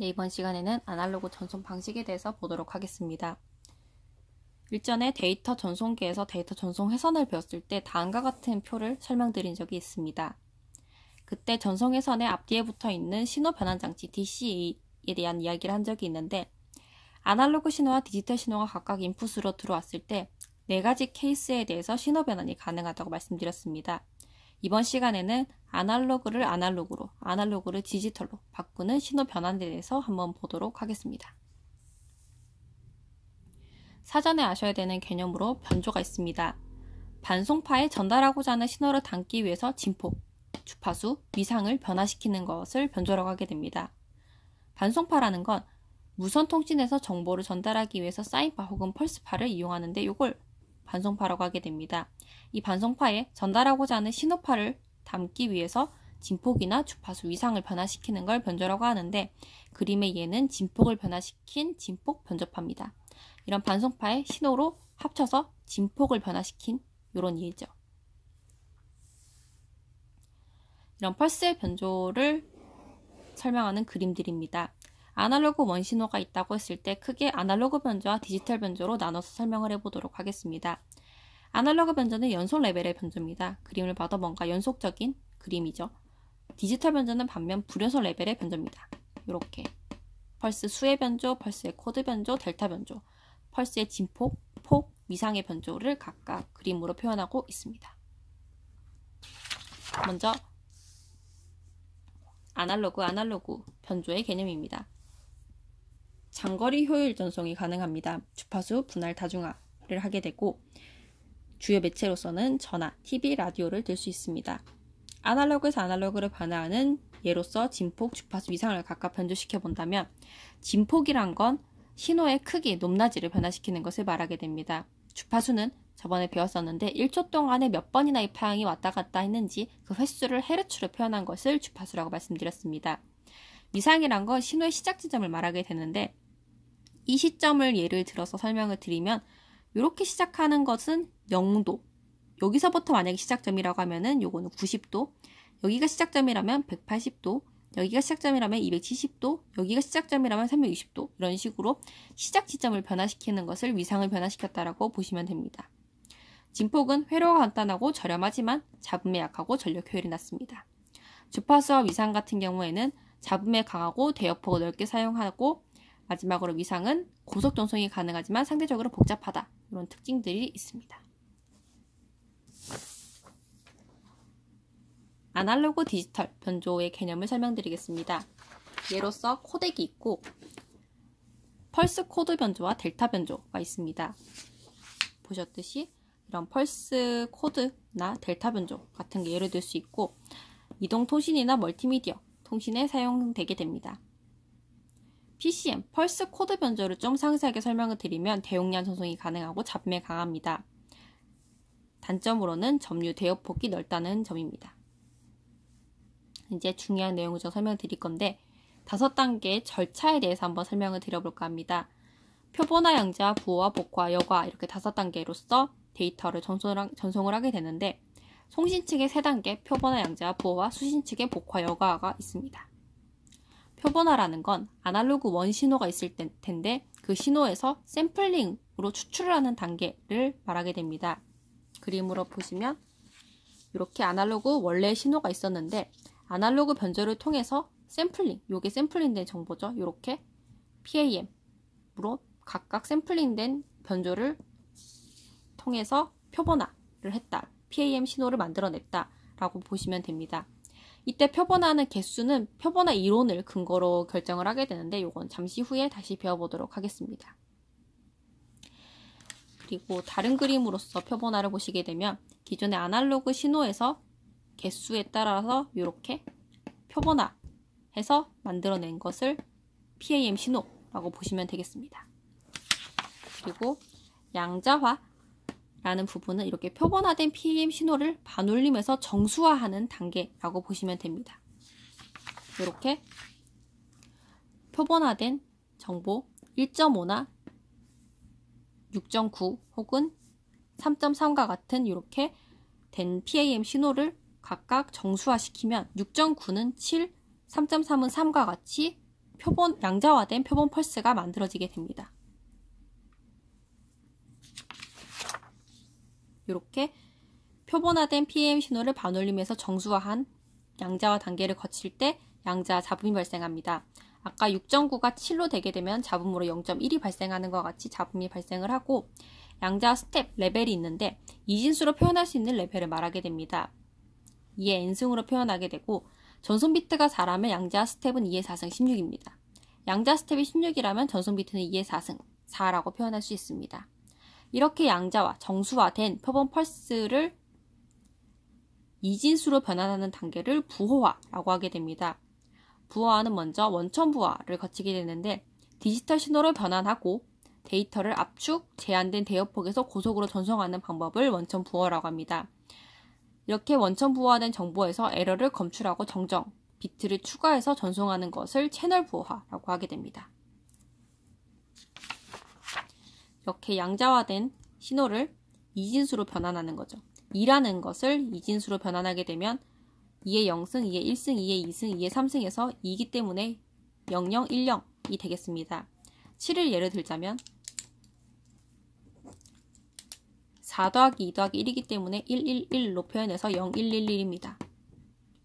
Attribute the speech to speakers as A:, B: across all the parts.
A: 네, 이번 시간에는 아날로그 전송 방식에 대해서 보도록 하겠습니다. 일전에 데이터 전송기에서 데이터 전송 회선을 배웠을 때 다음과 같은 표를 설명드린 적이 있습니다. 그때 전송 회선의 앞뒤에 붙어 있는 신호 변환 장치 DCA에 대한 이야기를 한 적이 있는데 아날로그 신호와 디지털 신호가 각각 인풋으로 들어왔을 때 네 가지 케이스에 대해서 신호 변환이 가능하다고 말씀드렸습니다. 이번 시간에는 아날로그를 아날로그로, 아날로그를 디지털로 바꾸는 신호 변환에 대해서 한번 보도록 하겠습니다. 사전에 아셔야 되는 개념으로 변조가 있습니다. 반송파에 전달하고자 하는 신호를 담기 위해서 진폭, 주파수, 위상을 변화시키는 것을 변조라고 하게 됩니다. 반송파라는 건 무선 통신에서 정보를 전달하기 위해서 사인파 혹은 펄스파를 이용하는데 이걸 반송파라고 하게 됩니다. 이 반송파에 전달하고자 하는 신호파를 담기 위해서 진폭이나 주파수 위상을 변화시키는 걸 변조라고 하는데 그림의 예는 진폭을 변화시킨 진폭 변조파입니다. 이런 반송파의 신호로 합쳐서 진폭을 변화시킨 이런 예죠. 이런 펄스의 변조를 설명하는 그림들입니다. 아날로그 원신호가 있다고 했을 때 크게 아날로그 변조와 디지털 변조로 나눠서 설명을 해보도록 하겠습니다. 아날로그 변조는 연속 레벨의 변조입니다. 그림을 봐도 뭔가 연속적인 그림이죠. 디지털 변조는 반면 불연속 레벨의 변조입니다. 이렇게 펄스 수의 변조, 펄스의 코드 변조, 델타 변조, 펄스의 진폭, 폭, 위상의 변조를 각각 그림으로 표현하고 있습니다. 먼저 아날로그 아날로그 변조의 개념입니다. 장거리 효율 전송이 가능합니다. 주파수 분할 다중화를 하게 되고 주요 매체로서는 전화, TV, 라디오를 들 수 있습니다. 아날로그에서 아날로그를 변화하는 예로서 진폭, 주파수 이상을 각각 변조시켜 본다면 진폭이란 건 신호의 크기, 높낮이를 변화시키는 것을 말하게 됩니다. 주파수는 저번에 배웠었는데 1초 동안에 몇 번이나 이 파형이 왔다 갔다 했는지 그 횟수를 헤르츠로 표현한 것을 주파수라고 말씀드렸습니다. 이상이란 건 신호의 시작 지점을 말하게 되는데 이 시점을 예를 들어서 설명을 드리면 이렇게 시작하는 것은 0도 여기서부터 만약에 시작점이라고 하면은 요거는 90도 여기가 시작점이라면 180도 여기가 시작점이라면 270도 여기가 시작점이라면 360도 이런 식으로 시작 지점을 변화시키는 것을 위상을 변화시켰다라고 보시면 됩니다. 진폭은 회로가 간단하고 저렴하지만 잡음에 약하고 전력 효율이 낮습니다. 주파수와 위상 같은 경우에는 잡음에 강하고 대역폭을 넓게 사용하고 마지막으로 위상은 고속 전송이 가능하지만 상대적으로 복잡하다. 이런 특징들이 있습니다. 아날로그 디지털 변조의 개념을 설명드리겠습니다. 예로서 코덱이 있고 펄스 코드 변조와 델타 변조가 있습니다. 보셨듯이 이런 펄스 코드나 델타 변조 같은 게 예를 들 수 있고 이동 통신이나 멀티미디어 통신에 사용되게 됩니다. PCM, 펄스 코드 변조를 좀 상세하게 설명을 드리면 대용량 전송이 가능하고 잡음에 강합니다. 단점으로는 점유 대역 폭이 넓다는 점입니다. 이제 중요한 내용을 좀 설명드릴 건데 다섯 단계 절차에 대해서 한번 설명을 드려볼까 합니다. 표본화 양자, 부호와 복화, 여과 이렇게 다섯 단계로서 데이터를 전송을 하게 되는데 송신 측에세 단계 표본화 양자, 부호와 수신 측에 복화, 여과가 있습니다. 표본화라는 건 아날로그 원 신호가 있을 텐데 그 신호에서 샘플링으로 추출 하는 단계를 말하게 됩니다. 그림으로 보시면 이렇게 아날로그 원래 신호가 있었는데 아날로그 변조를 통해서 샘플링, 이게 샘플링된 정보죠. 이렇게 PAM으로 각각 샘플링된 변조를 통해서 표본화를 했다. PAM 신호를 만들어냈다라고 보시면 됩니다. 이때 표본화는 개수는 표본화 이론을 근거로 결정을 하게 되는데 이건 잠시 후에 다시 배워보도록 하겠습니다. 그리고 다른 그림으로서 표본화를 보시게 되면 기존의 아날로그 신호에서 개수에 따라서 이렇게 표본화해서 만들어낸 것을 PAM 신호라고 보시면 되겠습니다. 그리고 양자화 라는 부분은 이렇게 표본화된 PEM 신호를 반올림해서 정수화하는 단계라고 보시면 됩니다. 이렇게 표본화된 정보 1.5나 6.9 혹은 3.3과 같은 이렇게 된 PAM 신호를 각각 정수화시키면 6.9는 7, 3.3은 3과 같이 표본 양자화된 표본 펄스가 만들어지게 됩니다. 이렇게 표본화된 PM 신호를 반올림해서 정수화한 양자와 단계를 거칠 때 양자 잡음이 발생합니다. 아까 6.9가 7로 되게 되면 잡음으로 0.1이 발생하는 것 같이 잡음이 발생을 하고 양자 스텝 레벨이 있는데 이진수로 표현할 수 있는 레벨을 말하게 됩니다. 2의 n승으로 표현하게 되고 전손 비트가 4라면 양자 스텝은 2의 4승 16입니다. 양자 스텝이 16이라면 전손 비트는 2의 4승 4라고 표현할 수 있습니다. 이렇게 양자와 정수화된 표본 펄스를 이진수로 변환하는 단계를 부호화라고 하게 됩니다. 부호화는 먼저 원천 부호화를 거치게 되는데 디지털 신호로 변환하고 데이터를 압축, 제한된 대역폭에서 고속으로 전송하는 방법을 원천 부호라고 합니다. 이렇게 원천 부호화된 정보에서 에러를 검출하고 정정, 비트를 추가해서 전송하는 것을 채널 부호화라고 하게 됩니다. 이렇게 양자화된 신호를 이진수로 변환하는 거죠. 2라는 것을 이진수로 변환하게 되면 2의 0승, 2의 1승, 2의 2승, 2의 3승에서 2이기 때문에 00, 10이 되겠습니다. 7을 예를 들자면 4 더하기 2 더하기 1이기 때문에 111로 표현해서 0111입니다.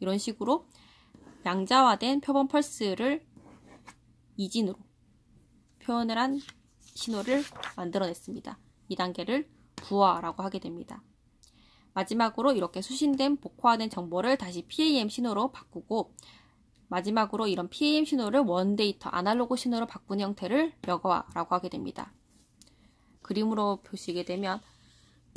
A: 이런 식으로 양자화된 표본 펄스를 이진으로 표현을 한 신호를 만들어냈습니다. 2 단계를 부화라고 하게 됩니다. 마지막으로 이렇게 수신된 복화된 정보를 다시 PAM 신호로 바꾸고 마지막으로 이런 PAM 신호를 원데이터 아날로그 신호로 바꾼 형태를 여어라고 하게 됩니다. 그림으로 보시게 되면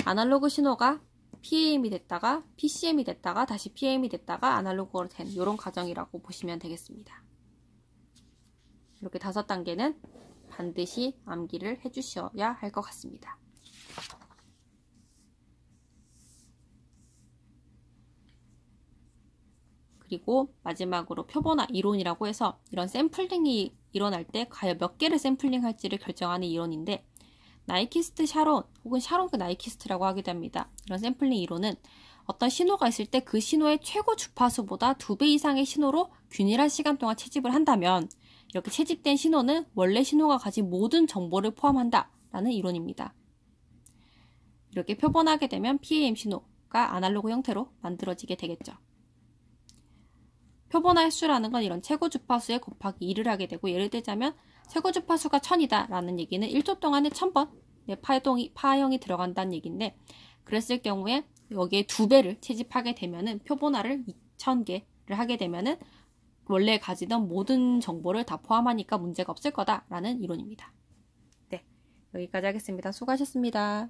A: 아날로그 신호가 PAM이 됐다가 PCM이 됐다가 다시 PAM이 됐다가 아날로그로 된 이런 과정이라고 보시면 되겠습니다. 이렇게 다섯 단계는 반드시 암기를 해주셔야 할 것 같습니다. 그리고 마지막으로 표본화 이론이라고 해서 이런 샘플링이 일어날 때 과연 몇 개를 샘플링 할지를 결정하는 이론인데 나이키스트 샤론 혹은 샤론그 나이키스트라고 하기도 합니다. 이런 샘플링 이론은 어떤 신호가 있을 때 그 신호의 최고 주파수보다 두 배 이상의 신호로 균일한 시간 동안 채집을 한다면 이렇게 채집된 신호는 원래 신호가 가진 모든 정보를 포함한다 라는 이론입니다. 이렇게 표본하게 되면 PAM 신호가 아날로그 형태로 만들어지게 되겠죠. 표본화 횟수라는 건 이런 최고 주파수에 곱하기 2를 하게 되고 예를 들자면 최고 주파수가 1000이다 라는 얘기는 1초 동안에 1000번의 파동이, 파형이 들어간다는 얘기인데 그랬을 경우에 여기에 두배를 채집하게 되면 표본화를 2000개를 하게 되면 은 원래 가지던 모든 정보를 다 포함하니까 문제가 없을 거다라는 이론입니다. 네. 여기까지 하겠습니다. 수고하셨습니다.